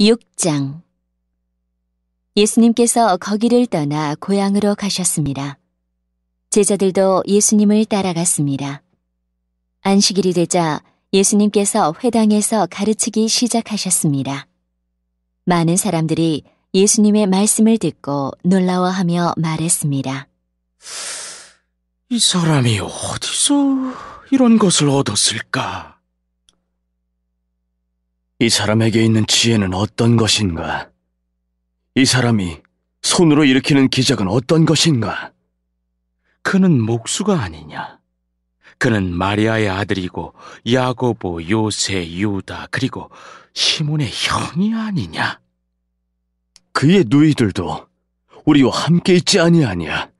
6장 예수님께서 거기를 떠나 고향으로 가셨습니다. 제자들도 예수님을 따라갔습니다. 안식일이 되자 예수님께서 회당에서 가르치기 시작하셨습니다. 많은 사람들이 예수님의 말씀을 듣고 놀라워하며 말했습니다. 이 사람이 어디서 이런 것을 얻었을까? 이 사람에게 있는 지혜는 어떤 것인가? 이 사람이 손으로 일으키는 기적은 어떤 것인가? 그는 목수가 아니냐? 그는 마리아의 아들이고 야고보, 요세, 유다 그리고 시몬의 형이 아니냐? 그의 누이들도 우리와 함께 있지 아니하냐?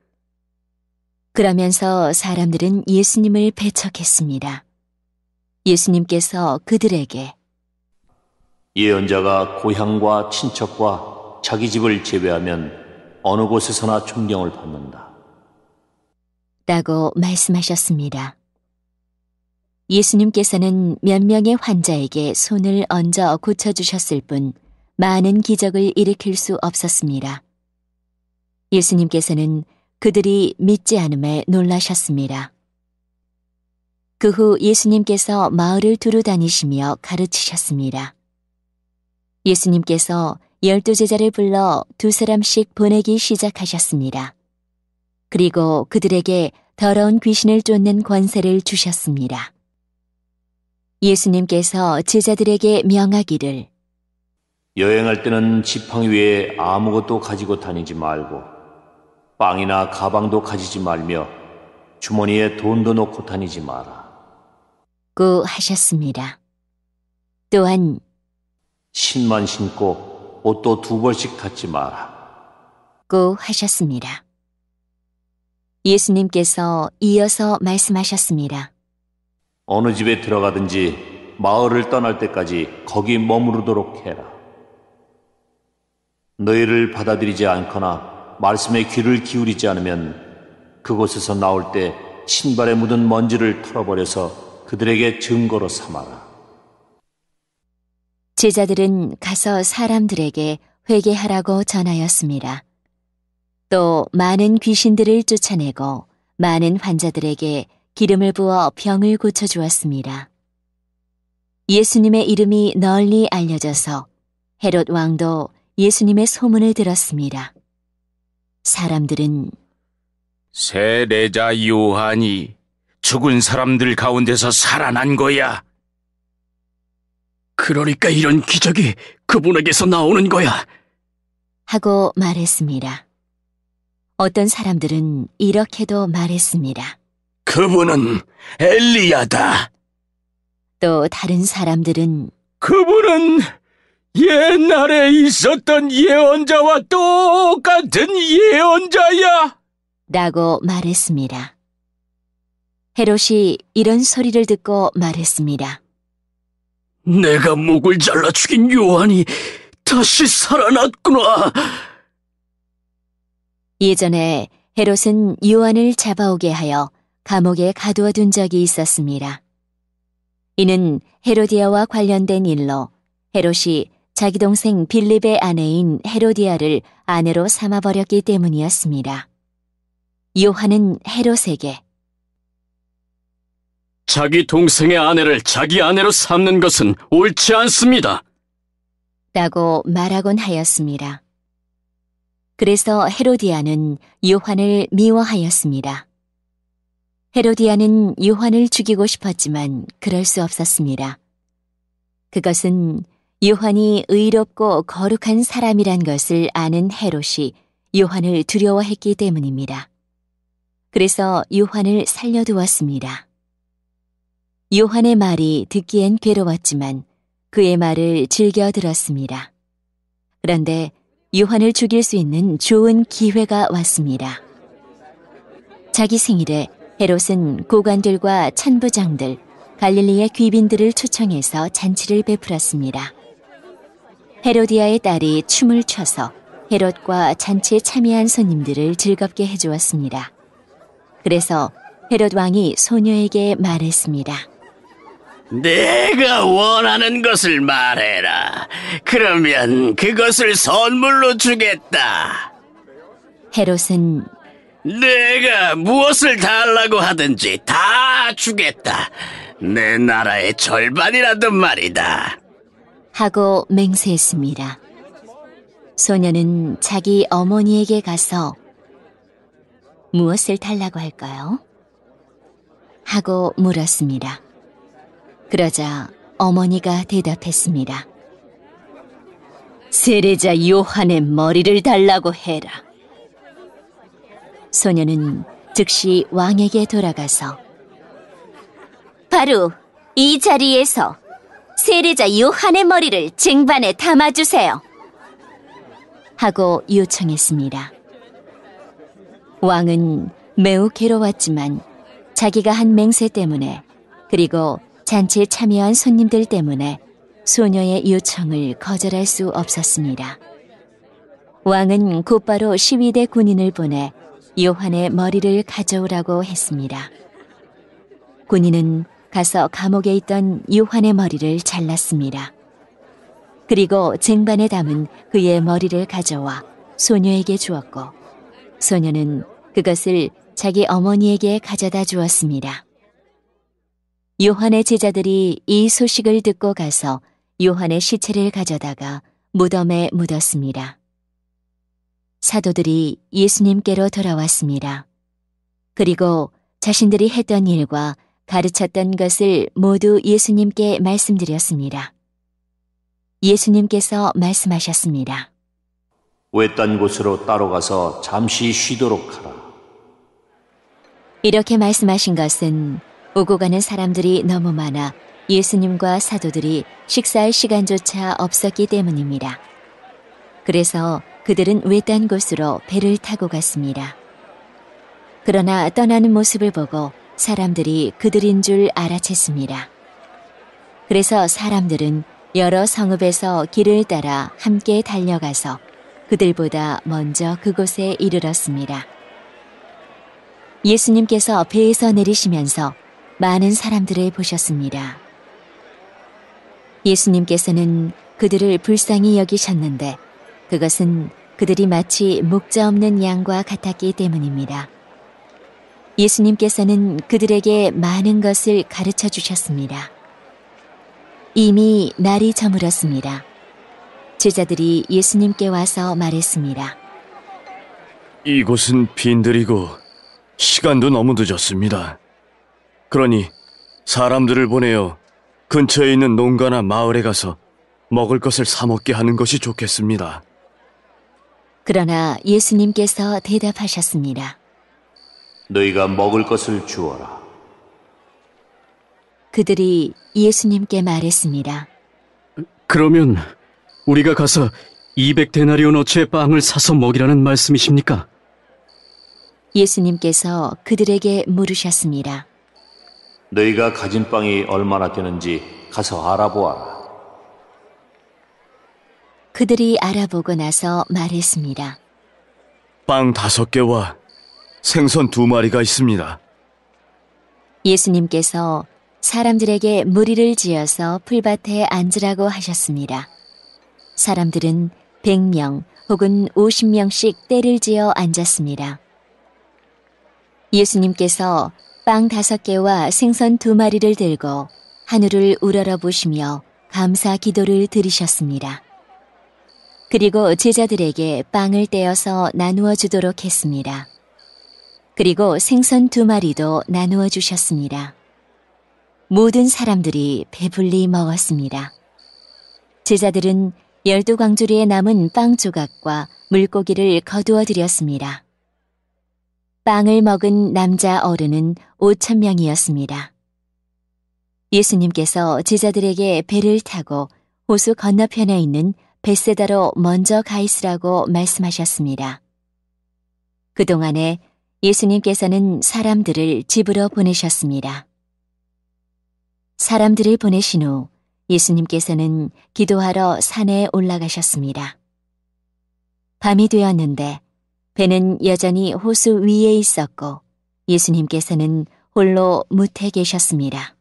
그러면서 사람들은 예수님을 배척했습니다. 예수님께서 그들에게 예언자가 고향과 친척과 자기 집을 제외하면 어느 곳에서나 존경을 받는다. 라고 말씀하셨습니다. 예수님께서는 몇 명의 환자에게 손을 얹어 고쳐주셨을 뿐 많은 기적을 일으킬 수 없었습니다. 예수님께서는 그들이 믿지 않음에 놀라셨습니다. 그 후 예수님께서 마을을 두루 다니시며 가르치셨습니다. 예수님께서 열두 제자를 불러 두 사람씩 보내기 시작하셨습니다. 그리고 그들에게 더러운 귀신을 쫓는 권세를 주셨습니다. 예수님께서 제자들에게 명하기를 여행할 때는 지팡이 위에 아무것도 가지고 다니지 말고 빵이나 가방도 가지지 말며 주머니에 돈도 넣고 다니지 마라. 고 하셨습니다. 또한 신만 신고 옷도 두 벌씩 갖지 마라. 고 하셨습니다. 예수님께서 이어서 말씀하셨습니다. 어느 집에 들어가든지 마을을 떠날 때까지 거기 머무르도록 해라. 너희를 받아들이지 않거나 말씀에 귀를 기울이지 않으면 그곳에서 나올 때 신발에 묻은 먼지를 털어버려서 그들에게 증거로 삼아라. 제자들은 가서 사람들에게 회개하라고 전하였습니다. 또 많은 귀신들을 쫓아내고 많은 환자들에게 기름을 부어 병을 고쳐주었습니다. 예수님의 이름이 널리 알려져서 헤롯 왕도 예수님의 소문을 들었습니다. 사람들은 세례자 요한이 죽은 사람들 가운데서 살아난 거야 그러니까 이런 기적이 그분에게서 나오는 거야. 하고 말했습니다. 어떤 사람들은 이렇게도 말했습니다. 그분은 엘리야다. 또 다른 사람들은 그분은 옛날에 있었던 예언자와 똑같은 예언자야. 라고 말했습니다. 헤롯이 이런 소리를 듣고 말했습니다. 내가 목을 잘라 죽인 요한이 다시 살아났구나. 예전에 헤롯은 요한을 잡아오게 하여 감옥에 가두어 둔 적이 있었습니다. 이는 헤로디아와 관련된 일로 헤롯이 자기 동생 빌립의 아내인 헤로디아를 아내로 삼아버렸기 때문이었습니다. 요한은 헤롯에게 자기 동생의 아내를 자기 아내로 삼는 것은 옳지 않습니다. 라고 말하곤 하였습니다. 그래서 헤로디아는 요한을 미워하였습니다. 헤로디아는 요한을 죽이고 싶었지만 그럴 수 없었습니다. 그것은 요한이 의롭고 거룩한 사람이란 것을 아는 헤롯이 요한을 두려워했기 때문입니다. 그래서 요한을 살려두었습니다. 요한의 말이 듣기엔 괴로웠지만 그의 말을 즐겨 들었습니다. 그런데 요한을 죽일 수 있는 좋은 기회가 왔습니다. 자기 생일에 헤롯은 고관들과 찬부장들, 갈릴리의 귀빈들을 초청해서 잔치를 베풀었습니다. 헤로디아의 딸이 춤을 춰서 헤롯과 잔치에 참여한 손님들을 즐겁게 해주었습니다. 그래서 헤롯 왕이 소녀에게 말했습니다. 내가 원하는 것을 말해라. 그러면 그것을 선물로 주겠다. 헤롯은 내가 무엇을 달라고 하든지 다 주겠다. 내 나라의 절반이라든 말이다. 하고 맹세했습니다. 소녀는 자기 어머니에게 가서 무엇을 달라고 할까요? 하고 물었습니다. 그러자 어머니가 대답했습니다. 세례자 요한의 머리를 달라고 해라. 소녀는 즉시 왕에게 돌아가서 바로 이 자리에서 세례자 요한의 머리를 쟁반에 담아주세요. 하고 요청했습니다. 왕은 매우 괴로웠지만 자기가 한 맹세 때문에 그리고 잔치에 참여한 손님들 때문에 소녀의 요청을 거절할 수 없었습니다. 왕은 곧바로 시위대 군인을 보내 요한의 머리를 가져오라고 했습니다. 군인은 가서 감옥에 있던 요한의 머리를 잘랐습니다. 그리고 쟁반에 담은 그의 머리를 가져와 소녀에게 주었고, 소녀는 그것을 자기 어머니에게 가져다 주었습니다. 요한의 제자들이 이 소식을 듣고 가서 요한의 시체를 가져다가 무덤에 묻었습니다. 사도들이 예수님께로 돌아왔습니다. 그리고 자신들이 했던 일과 가르쳤던 것을 모두 예수님께 말씀드렸습니다. 예수님께서 말씀하셨습니다. 외딴 곳으로 따로 가서 잠시 쉬도록 하라. 이렇게 말씀하신 것은 오고 가는 사람들이 너무 많아 예수님과 사도들이 식사할 시간조차 없었기 때문입니다. 그래서 그들은 외딴 곳으로 배를 타고 갔습니다. 그러나 떠나는 모습을 보고 사람들이 그들인 줄 알아챘습니다. 그래서 사람들은 여러 성읍에서 길을 따라 함께 달려가서 그들보다 먼저 그곳에 이르렀습니다. 예수님께서 배에서 내리시면서 많은 사람들을 보셨습니다. 예수님께서는 그들을 불쌍히 여기셨는데 그것은 그들이 마치 목자 없는 양과 같았기 때문입니다. 예수님께서는 그들에게 많은 것을 가르쳐 주셨습니다. 이미 날이 저물었습니다. 제자들이 예수님께 와서 말했습니다. 이곳은 빈들이고 시간도 너무 늦었습니다. 그러니 사람들을 보내어 근처에 있는 농가나 마을에 가서 먹을 것을 사먹게 하는 것이 좋겠습니다. 그러나 예수님께서 대답하셨습니다. 너희가 먹을 것을 주어라. 그들이 예수님께 말했습니다. 그러면 우리가 가서 200데나리온어치의 빵을 사서 먹이라는 말씀이십니까? 예수님께서 그들에게 물으셨습니다. 너희가 가진 빵이 얼마나 되는지 가서 알아보아라. 그들이 알아보고 나서 말했습니다. 빵 다섯 개와 생선 두 마리가 있습니다. 예수님께서 사람들에게 무리를 지어서 풀밭에 앉으라고 하셨습니다. 사람들은 100명 혹은 50명씩 때를 지어 앉았습니다. 예수님께서 빵 다섯 개와 생선 두 마리를 들고 하늘을 우러러 보시며 감사 기도를 드리셨습니다. 그리고 제자들에게 빵을 떼어서 나누어 주도록 했습니다. 그리고 생선 두 마리도 나누어 주셨습니다. 모든 사람들이 배불리 먹었습니다. 제자들은 열두 광주리에 남은 빵 조각과 물고기를 거두어 드렸습니다. 빵을 먹은 남자 어른은 5천 명이었습니다. 예수님께서 제자들에게 배를 타고 호수 건너편에 있는 베세다로 먼저 가 있으라고 말씀하셨습니다. 그동안에 예수님께서는 사람들을 집으로 보내셨습니다. 사람들을 보내신 후 예수님께서는 기도하러 산에 올라가셨습니다. 밤이 되었는데 배는 여전히 호수 위에 있었고 예수님께서는 홀로 무태 계셨습니다.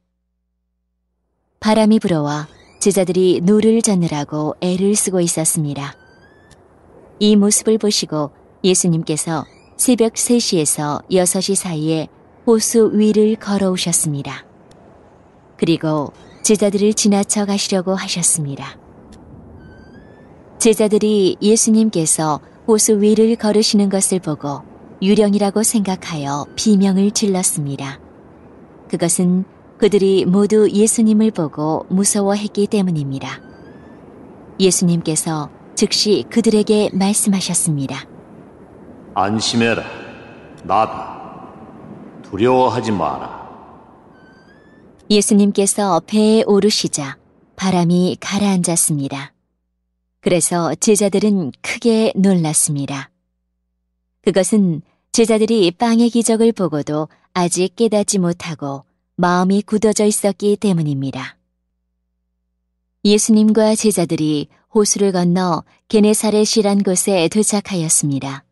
바람이 불어와 제자들이 노를 젓느라고 애를 쓰고 있었습니다. 이 모습을 보시고 예수님께서 새벽 3시에서 6시 사이에 호수 위를 걸어오셨습니다. 그리고 제자들을 지나쳐 가시려고 하셨습니다. 제자들이 예수님께서 호수 위를 걸으시는 것을 보고 유령이라고 생각하여 비명을 질렀습니다. 그것은 그들이 모두 예수님을 보고 무서워했기 때문입니다. 예수님께서 즉시 그들에게 말씀하셨습니다. 안심해라. 나다. 두려워하지 마라. 예수님께서 배에 오르시자 바람이 가라앉았습니다. 그래서 제자들은 크게 놀랐습니다. 그것은 제자들이 빵의 기적을 보고도 아직 깨닫지 못하고 마음이 굳어져 있었기 때문입니다. 예수님과 제자들이 호수를 건너 게네사렛이란 곳에 도착하였습니다.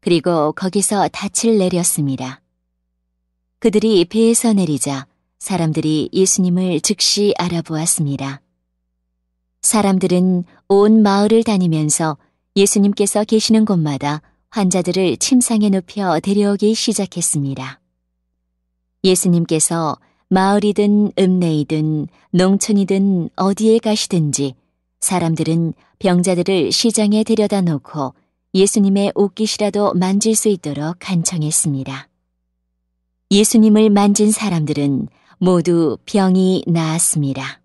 그리고 거기서 닻을 내렸습니다. 그들이 배에서 내리자 사람들이 예수님을 즉시 알아보았습니다. 사람들은 온 마을을 다니면서 예수님께서 계시는 곳마다 환자들을 침상에 눕혀 데려오기 시작했습니다. 예수님께서 마을이든 읍내이든 농촌이든 어디에 가시든지 사람들은 병자들을 시장에 데려다 놓고 예수님의 옷깃이라도 만질 수 있도록 간청했습니다. 예수님을 만진 사람들은 모두 병이 나았습니다.